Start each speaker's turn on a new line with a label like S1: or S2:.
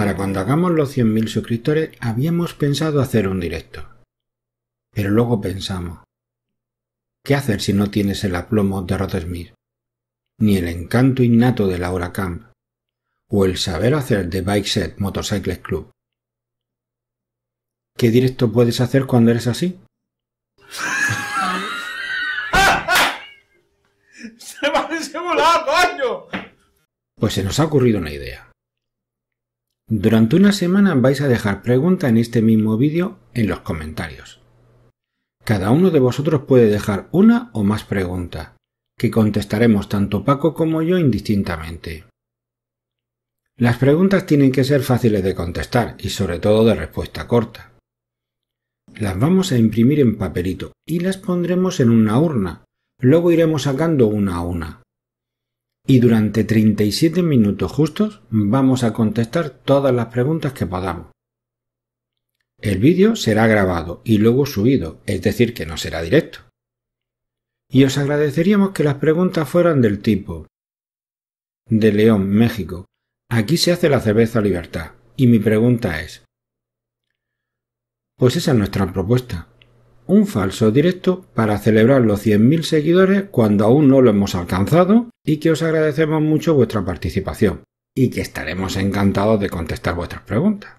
S1: Para cuando hagamos los 100.000 suscriptores habíamos pensado hacer un directo. Pero luego pensamos, ¿qué hacer si no tienes el aplomo de Smith? Ni el encanto innato de Laura Camp, o el saber hacer de Bike Set Motorcycles Club. ¿Qué directo puedes hacer cuando eres así? ¡Se a Pues se nos ha ocurrido una idea. Durante una semana vais a dejar preguntas en este mismo vídeo en los comentarios. Cada uno de vosotros puede dejar una o más preguntas, que contestaremos tanto Paco como yo indistintamente. Las preguntas tienen que ser fáciles de contestar y sobre todo de respuesta corta. Las vamos a imprimir en papelito y las pondremos en una urna. Luego iremos sacando una a una y durante 37 minutos justos vamos a contestar todas las preguntas que podamos. El vídeo será grabado y luego subido, es decir, que no será directo. Y os agradeceríamos que las preguntas fueran del tipo de León, México. Aquí se hace la cerveza libertad. Y mi pregunta es, pues esa es nuestra propuesta. Un falso directo para celebrar los 100.000 seguidores cuando aún no lo hemos alcanzado y que os agradecemos mucho vuestra participación y que estaremos encantados de contestar vuestras preguntas.